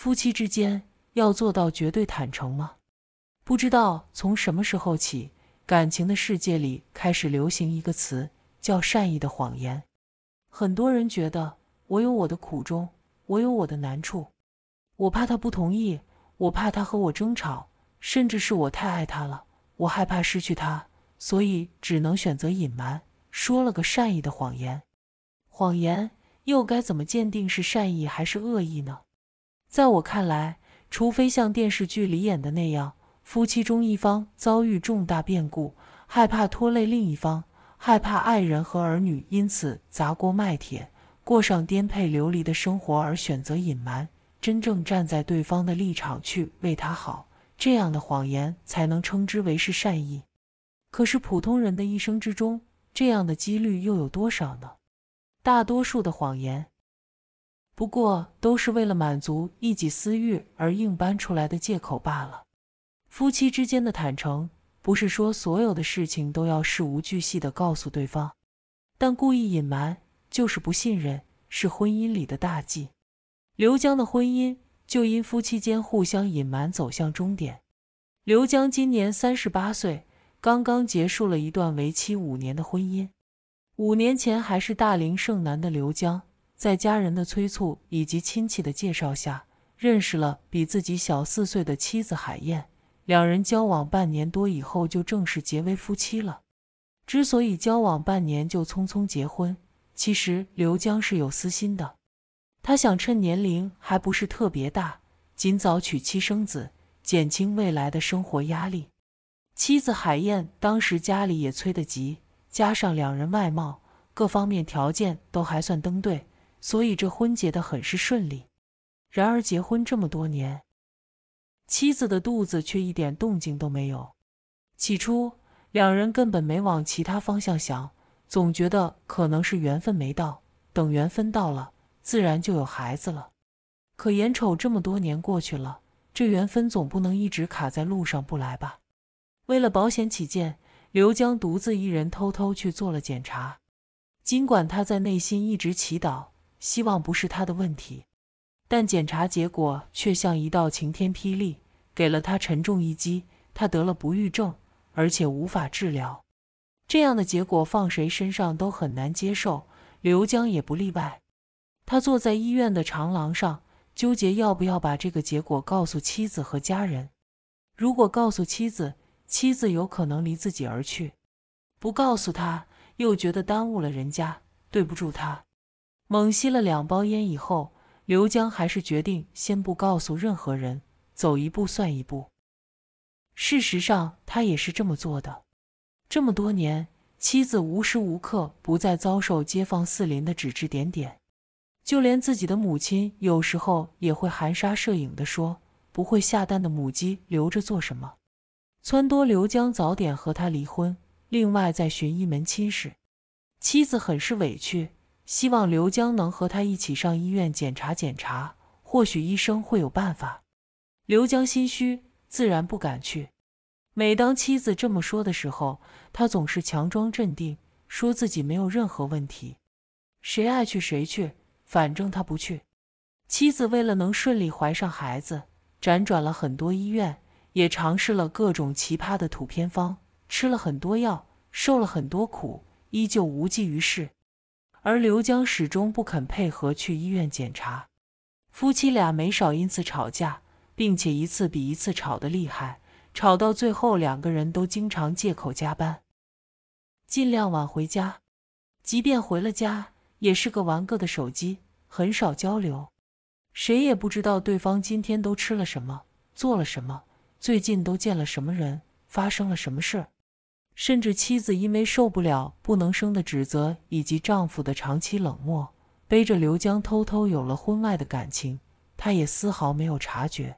夫妻之间要做到绝对坦诚吗？不知道从什么时候起，感情的世界里开始流行一个词，叫“善意的谎言”。很多人觉得我有我的苦衷，我有我的难处，我怕他不同意，我怕他和我争吵，甚至是我太爱他了，我害怕失去他，所以只能选择隐瞒，说了个善意的谎言。谎言又该怎么鉴定是善意还是恶意呢？在我看来，除非像电视剧里演的那样，夫妻中一方遭遇重大变故，害怕拖累另一方，害怕爱人和儿女因此砸锅卖铁，过上颠沛流离的生活而选择隐瞒，真正站在对方的立场去为他好，这样的谎言才能称之为是善意。可是普通人的一生之中，这样的几率又有多少呢？大多数的谎言。不过都是为了满足一己私欲而硬搬出来的借口罢了。夫妻之间的坦诚，不是说所有的事情都要事无巨细地告诉对方，但故意隐瞒就是不信任，是婚姻里的大忌。刘江的婚姻就因夫妻间互相隐瞒走向终点。刘江今年三十八岁，刚刚结束了一段为期五年的婚姻。五年前还是大龄剩男的刘江。在家人的催促以及亲戚的介绍下，认识了比自己小四岁的妻子海燕。两人交往半年多以后，就正式结为夫妻了。之所以交往半年就匆匆结婚，其实刘江是有私心的。他想趁年龄还不是特别大，尽早娶妻生子，减轻未来的生活压力。妻子海燕当时家里也催得急，加上两人外貌各方面条件都还算登对。所以这婚结得很是顺利，然而结婚这么多年，妻子的肚子却一点动静都没有。起初，两人根本没往其他方向想，总觉得可能是缘分没到，等缘分到了，自然就有孩子了。可眼瞅这么多年过去了，这缘分总不能一直卡在路上不来吧？为了保险起见，刘江独自一人偷偷去做了检查。尽管他在内心一直祈祷。希望不是他的问题，但检查结果却像一道晴天霹雳，给了他沉重一击。他得了不育症，而且无法治疗。这样的结果放谁身上都很难接受，刘江也不例外。他坐在医院的长廊上，纠结要不要把这个结果告诉妻子和家人。如果告诉妻子，妻子有可能离自己而去；不告诉他，又觉得耽误了人家，对不住他。猛吸了两包烟以后，刘江还是决定先不告诉任何人，走一步算一步。事实上，他也是这么做的。这么多年，妻子无时无刻不在遭受街坊四邻的指指点点，就连自己的母亲，有时候也会含沙射影地说：“不会下蛋的母鸡留着做什么？”撺掇刘江早点和他离婚，另外再寻一门亲事。妻子很是委屈。希望刘江能和他一起上医院检查检查，或许医生会有办法。刘江心虚，自然不敢去。每当妻子这么说的时候，他总是强装镇定，说自己没有任何问题。谁爱去谁去，反正他不去。妻子为了能顺利怀上孩子，辗转了很多医院，也尝试了各种奇葩的土偏方，吃了很多药，受了很多苦，依旧无济于事。而刘江始终不肯配合去医院检查，夫妻俩没少因此吵架，并且一次比一次吵得厉害。吵到最后，两个人都经常借口加班，尽量晚回家。即便回了家，也是个玩个的手机，很少交流。谁也不知道对方今天都吃了什么，做了什么，最近都见了什么人，发生了什么事儿。甚至妻子因为受不了“不能生”的指责以及丈夫的长期冷漠，背着刘江偷偷有了婚外的感情，他也丝毫没有察觉。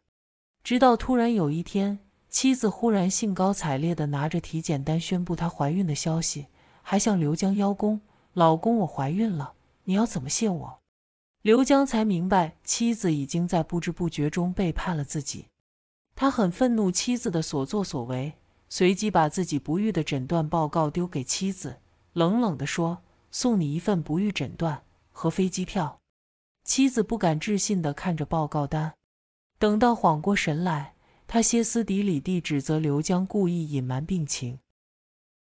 直到突然有一天，妻子忽然兴高采烈地拿着体检单宣布她怀孕的消息，还向刘江邀功：“老公，我怀孕了，你要怎么谢我？”刘江才明白妻子已经在不知不觉中背叛了自己，他很愤怒妻子的所作所为。随即把自己不育的诊断报告丢给妻子，冷冷地说：“送你一份不育诊断和飞机票。”妻子不敢置信地看着报告单，等到缓过神来，他歇斯底里地指责刘江故意隐瞒病情，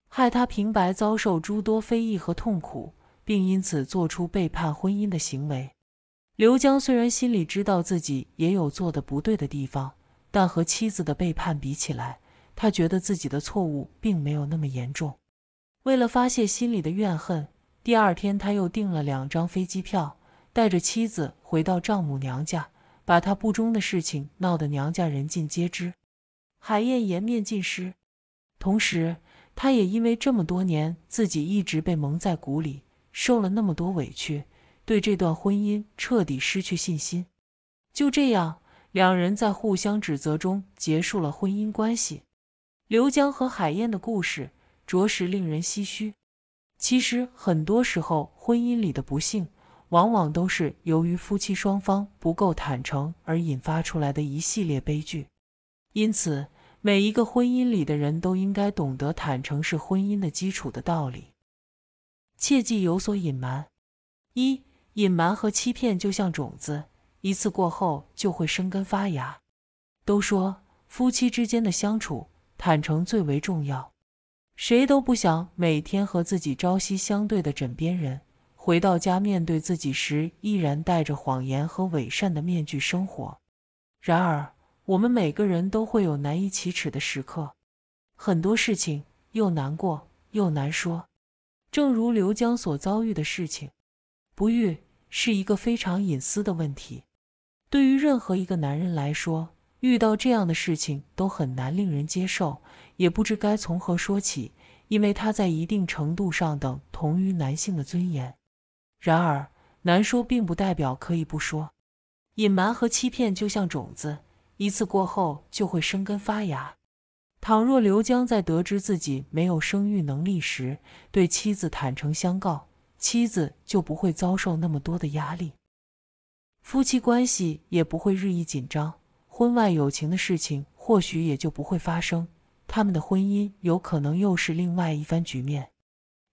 害他平白遭受诸多非议和痛苦，并因此做出背叛婚姻的行为。刘江虽然心里知道自己也有做的不对的地方，但和妻子的背叛比起来，他觉得自己的错误并没有那么严重，为了发泄心里的怨恨，第二天他又订了两张飞机票，带着妻子回到丈母娘家，把他不忠的事情闹得娘家人尽皆知，海燕颜面尽失。同时，他也因为这么多年自己一直被蒙在鼓里，受了那么多委屈，对这段婚姻彻底失去信心。就这样，两人在互相指责中结束了婚姻关系。刘江和海燕的故事着实令人唏嘘。其实，很多时候婚姻里的不幸，往往都是由于夫妻双方不够坦诚而引发出来的一系列悲剧。因此，每一个婚姻里的人都应该懂得坦诚是婚姻的基础的道理，切忌有所隐瞒。一隐瞒和欺骗就像种子，一次过后就会生根发芽。都说夫妻之间的相处。坦诚最为重要，谁都不想每天和自己朝夕相对的枕边人，回到家面对自己时，依然戴着谎言和伪善的面具生活。然而，我们每个人都会有难以启齿的时刻，很多事情又难过又难说。正如刘江所遭遇的事情，不育是一个非常隐私的问题，对于任何一个男人来说。遇到这样的事情都很难令人接受，也不知该从何说起，因为它在一定程度上等同于男性的尊严。然而，难说并不代表可以不说。隐瞒和欺骗就像种子，一次过后就会生根发芽。倘若刘江在得知自己没有生育能力时对妻子坦诚相告，妻子就不会遭受那么多的压力，夫妻关系也不会日益紧张。婚外友情的事情，或许也就不会发生，他们的婚姻有可能又是另外一番局面。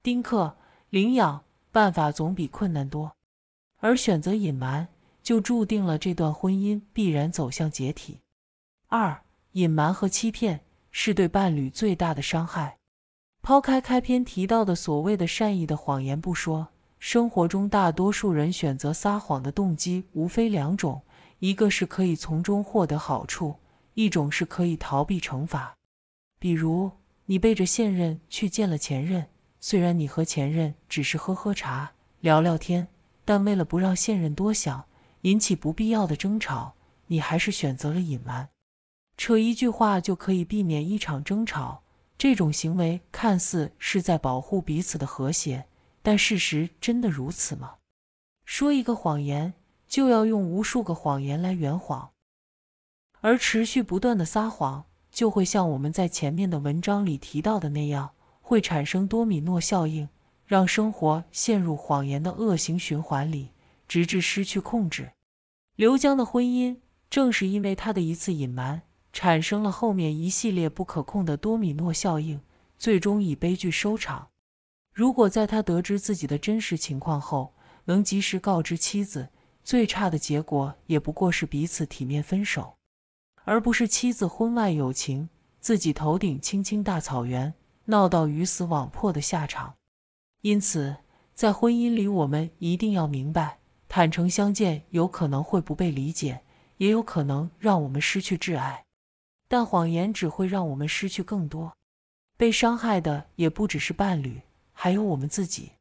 丁克领养办法总比困难多，而选择隐瞒，就注定了这段婚姻必然走向解体。二，隐瞒和欺骗是对伴侣最大的伤害。抛开开篇提到的所谓的善意的谎言不说，生活中大多数人选择撒谎的动机无非两种。一个是可以从中获得好处，一种是可以逃避惩罚。比如，你背着现任去见了前任，虽然你和前任只是喝喝茶、聊聊天，但为了不让现任多想，引起不必要的争吵，你还是选择了隐瞒。扯一句话就可以避免一场争吵，这种行为看似是在保护彼此的和谐，但事实真的如此吗？说一个谎言。就要用无数个谎言来圆谎，而持续不断的撒谎，就会像我们在前面的文章里提到的那样，会产生多米诺效应，让生活陷入谎言的恶性循环里，直至失去控制。刘江的婚姻，正是因为他的一次隐瞒，产生了后面一系列不可控的多米诺效应，最终以悲剧收场。如果在他得知自己的真实情况后，能及时告知妻子，最差的结果也不过是彼此体面分手，而不是妻子婚外有情，自己头顶青青大草原，闹到鱼死网破的下场。因此，在婚姻里，我们一定要明白，坦诚相见有可能会不被理解，也有可能让我们失去挚爱，但谎言只会让我们失去更多。被伤害的也不只是伴侣，还有我们自己。